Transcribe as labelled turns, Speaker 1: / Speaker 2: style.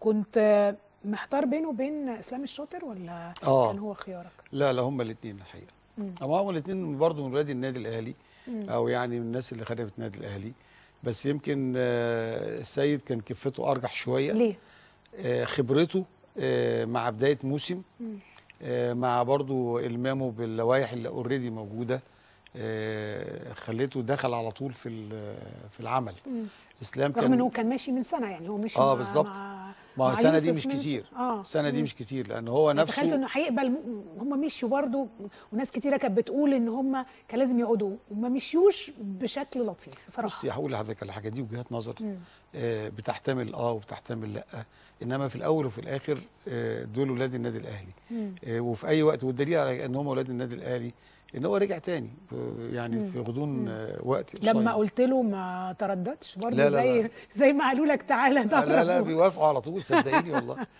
Speaker 1: كنت محتار بينه وبين اسلام الشاطر ولا آه. كان هو خيارك؟
Speaker 2: لا لا هما الاثنين الحقيقه اما هما الاثنين برضه من ولاد النادي الاهلي مم. او يعني من الناس اللي خدمت النادي الاهلي بس يمكن آه، السيد كان كفته ارجح شويه ليه؟ آه، خبرته آه، مع بدايه موسم مع برضه المامه باللوائح اللي اوريدي موجوده خليته دخل على طول في في العمل اسلام رغم كان انه
Speaker 3: كان ماشي من سنه يعني هو مشي اه بالظبط
Speaker 2: ما هو السنه دي مش كتير آه. السنه دي مش كتير لان هو نفسه تخيلت انه
Speaker 3: هيقبل هم مشوا
Speaker 1: برضو وناس كتيره كانت بتقول ان هم كان لازم يقعدوا وما مشيوش بشكل
Speaker 2: لطيف بصراحه بصي هقول لحضرتك الحاجه دي وجهات نظر آه بتحتمل اه وبتحتمل لا انما في الاول وفي الاخر آه دول ولاد النادي الاهلي آه وفي اي وقت والدليل على ان هم ولاد النادي الاهلي ان هو رجع تاني يعني مم. في غضون آه، وقت قصير لما
Speaker 1: قلت له ما ترددش برضه زي لا لا. زي ما قالوا لك تعالى لا لا, لا
Speaker 2: بيوافقوا على طول صدقيني والله